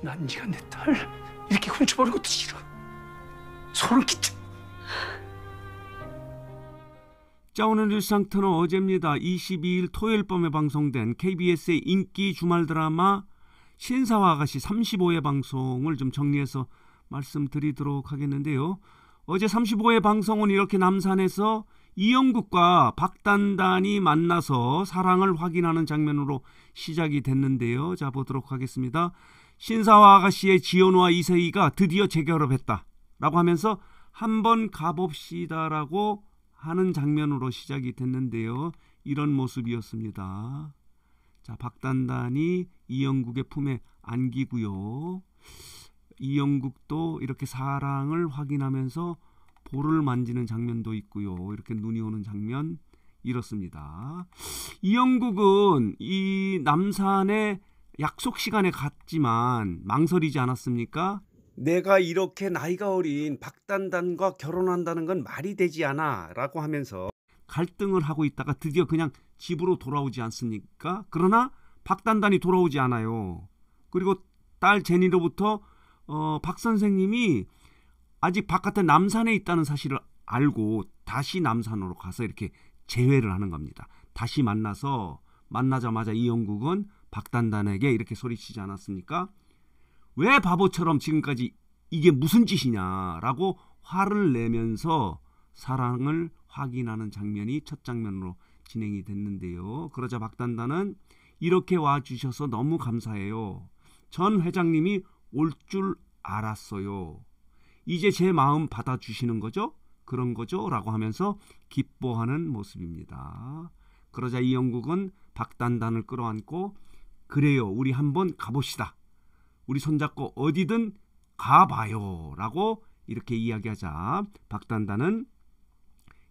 난 네가 내딸 이렇게 훔쳐버린 것도 싫어. 소름 끼쳐. 자 오늘 뉴스상 터는 어제입니다. 22일 토요일 밤에 방송된 KBS의 인기 주말 드라마 신사와 아가씨 35회 방송을 좀 정리해서 말씀드리도록 하겠는데요. 어제 35회 방송은 이렇게 남산에서 이영국과 박단단이 만나서 사랑을 확인하는 장면으로 시작이 됐는데요. 자 보도록 하겠습니다. 신사와 아가씨의 지연우와 이세희가 드디어 재결합했다. 라고 하면서 한번 가봅시다라고 하는 장면으로 시작이 됐는데요. 이런 모습이었습니다. 자, 박단단이 이영국의 품에 안기고요. 이영국도 이렇게 사랑을 확인하면서 볼을 만지는 장면도 있고요. 이렇게 눈이 오는 장면 이렇습니다. 이영국은 이 남산의 약속 시간에 갔지만 망설이지 않았습니까? 내가 이렇게 나이가 어린 박단단과 결혼한다는 건 말이 되지 않아 라고 하면서 갈등을 하고 있다가 드디어 그냥 집으로 돌아오지 않습니까? 그러나 박단단이 돌아오지 않아요. 그리고 딸 제니로부터 어, 박 선생님이 아직 바깥에 남산에 있다는 사실을 알고 다시 남산으로 가서 이렇게 재회를 하는 겁니다. 다시 만나서 만나자마자 이영국은 박단단에게 이렇게 소리치지 않았습니까? 왜 바보처럼 지금까지 이게 무슨 짓이냐라고 화를 내면서 사랑을 확인하는 장면이 첫 장면으로 진행이 됐는데요. 그러자 박단단은 이렇게 와 주셔서 너무 감사해요. 전 회장님이 올 줄 알았어요. 이제 제 마음 받아주시는 거죠? 그런 거죠? 라고 하면서 기뻐하는 모습입니다. 그러자 이 영국은 박단단을 끌어안고 그래요 우리 한번 가봅시다. 우리 손잡고 어디든 가봐요라고 이렇게 이야기하자 박단단은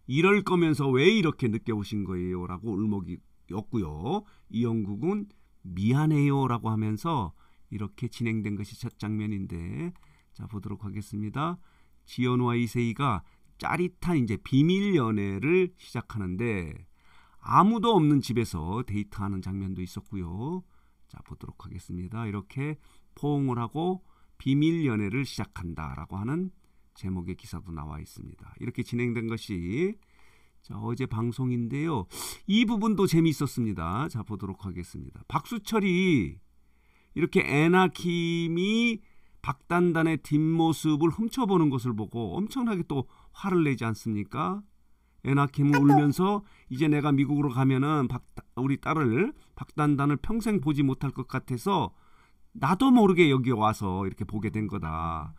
이럴 거면서 왜 이렇게 늦게 오신 거예요라고 울먹이었고요. 이 영국은 미안해요라고 하면서 이렇게 진행된 것이 첫 장면인데 자 보도록 하겠습니다. 지연와 이세이가 짜릿한 이제 비밀 연애를 시작하는데 아무도 없는 집에서 데이트하는 장면도 있었고요. 자, 보도록 하겠습니다. 이렇게 포옹을 하고 비밀 연애를 시작한다라고 하는 제목의 기사도 나와 있습니다. 이렇게 진행된 것이 자, 어제 방송인데요. 이 부분도 재미있었습니다. 자, 보도록 하겠습니다. 박수철이 이렇게 에나킴이 박단단의 뒷모습을 훔쳐보는 것을 보고 엄청나게 또 화를 내지 않습니까? 애나킴을 울면서 이제 내가 미국으로 가면은 박, 우리 딸을 박단단을 평생 보지 못할 것 같아서 나도 모르게 여기 와서 이렇게 보게 된 거다.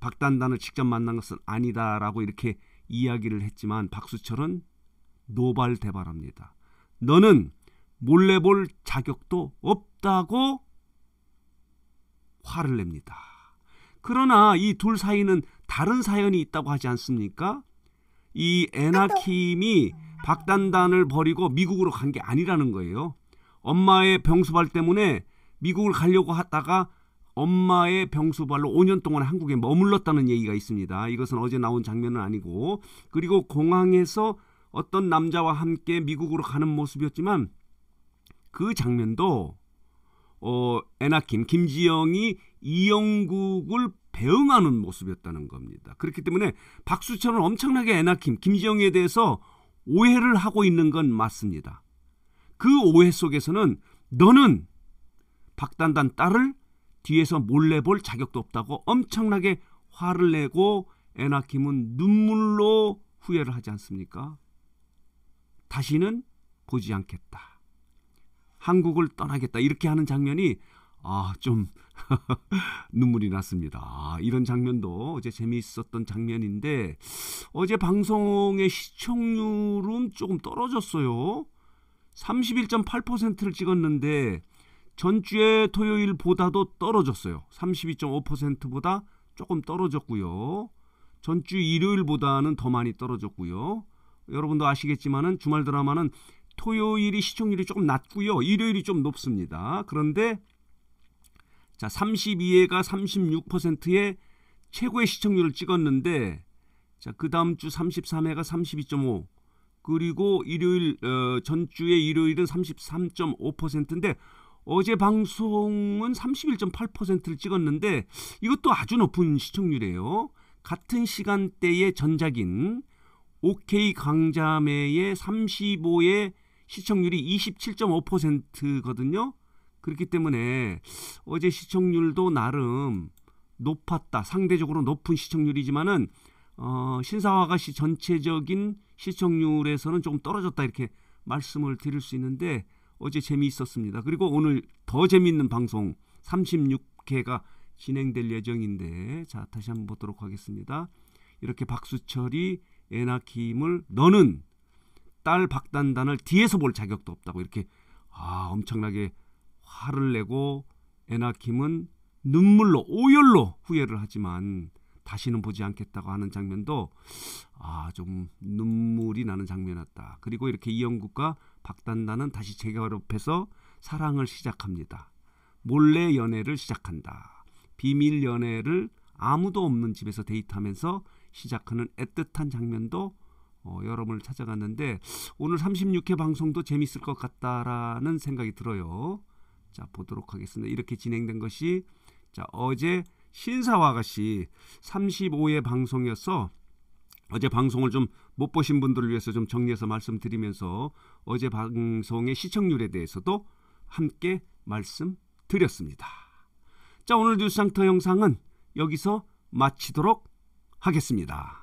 박단단을 직접 만난 것은 아니다라고 이렇게 이야기를 했지만 박수철은 노발대발합니다. 너는 몰래 볼 자격도 없다고 화를 냅니다. 그러나 이 둘 사이는 다른 사연이 있다고 하지 않습니까? 이 에나킴이 박단단을 버리고 미국으로 간 게 아니라는 거예요. 엄마의 병수발 때문에 미국을 가려고 하다가 엄마의 병수발로 5년 동안 한국에 머물렀다는 얘기가 있습니다. 이것은 어제 나온 장면은 아니고 그리고 공항에서 어떤 남자와 함께 미국으로 가는 모습이었지만 그 장면도 어, 에나킴 김지영이 이영국을 대응하는 모습이었다는 겁니다. 그렇기 때문에 박수철은 엄청나게 애나킴, 김지영에 대해서 오해를 하고 있는 건 맞습니다. 그 오해 속에서는 너는 박단단 딸을 뒤에서 몰래 볼 자격도 없다고 엄청나게 화를 내고 애나킴은 눈물로 후회를 하지 않습니까? 다시는 보지 않겠다. 한국을 떠나겠다. 이렇게 하는 장면이 아, 좀 눈물이 났습니다. 아, 이런 장면도 어제 재미있었던 장면인데 어제 방송의 시청률은 조금 떨어졌어요. 31.8%를 찍었는데 전주의 토요일보다도 떨어졌어요. 32.5%보다 조금 떨어졌고요. 전주 일요일보다는 더 많이 떨어졌고요. 여러분도 아시겠지만은 주말 드라마는 토요일이 시청률이 조금 낮고요. 일요일이 좀 높습니다. 그런데 자, 32회가 36%의 최고의 시청률을 찍었는데 자, 그 다음 주 33회가 32.5 그리고 일요일 어, 전주의 일요일은 33.5%인데 어제 방송은 31.8%를 찍었는데 이것도 아주 높은 시청률이에요. 같은 시간대의 전작인 OK 강자매의 35의 시청률이 27.5%거든요. 그렇기 때문에 어제 시청률도 나름 높았다. 상대적으로 높은 시청률이지만은 어, 신사화가 시 전체적인 시청률에서는 조금 떨어졌다 이렇게 말씀을 드릴 수 있는데 어제 재미있었습니다. 그리고 오늘 더 재미있는 방송 36회가 진행될 예정인데 자 다시 한번 보도록 하겠습니다. 이렇게 박수철이 에나킴을 너는 딸 박단단을 뒤에서 볼 자격도 없다고 이렇게 아 엄청나게 화를 내고 에나킴은 눈물로 오열로 후회를 하지만 다시는 보지 않겠다고 하는 장면도 아 좀 눈물이 나는 장면이었다. 그리고 이렇게 이영국과 박단나는 다시 재결합해서 사랑을 시작합니다. 몰래 연애를 시작한다. 비밀 연애를 아무도 없는 집에서 데이트하면서 시작하는 애틋한 장면도 어, 여러분을 찾아갔는데 오늘 36회 방송도 재밌을 것 같다라는 생각이 들어요. 자 보도록 하겠습니다. 이렇게 진행된 것이 자 어제 신사와 가시 35회 방송이어서 어제 방송을 좀 못 보신 분들을 위해서 좀 정리해서 말씀드리면서 어제 방송의 시청률에 대해서도 함께 말씀드렸습니다. 자 오늘 뉴스 상터 영상은 여기서 마치도록 하겠습니다.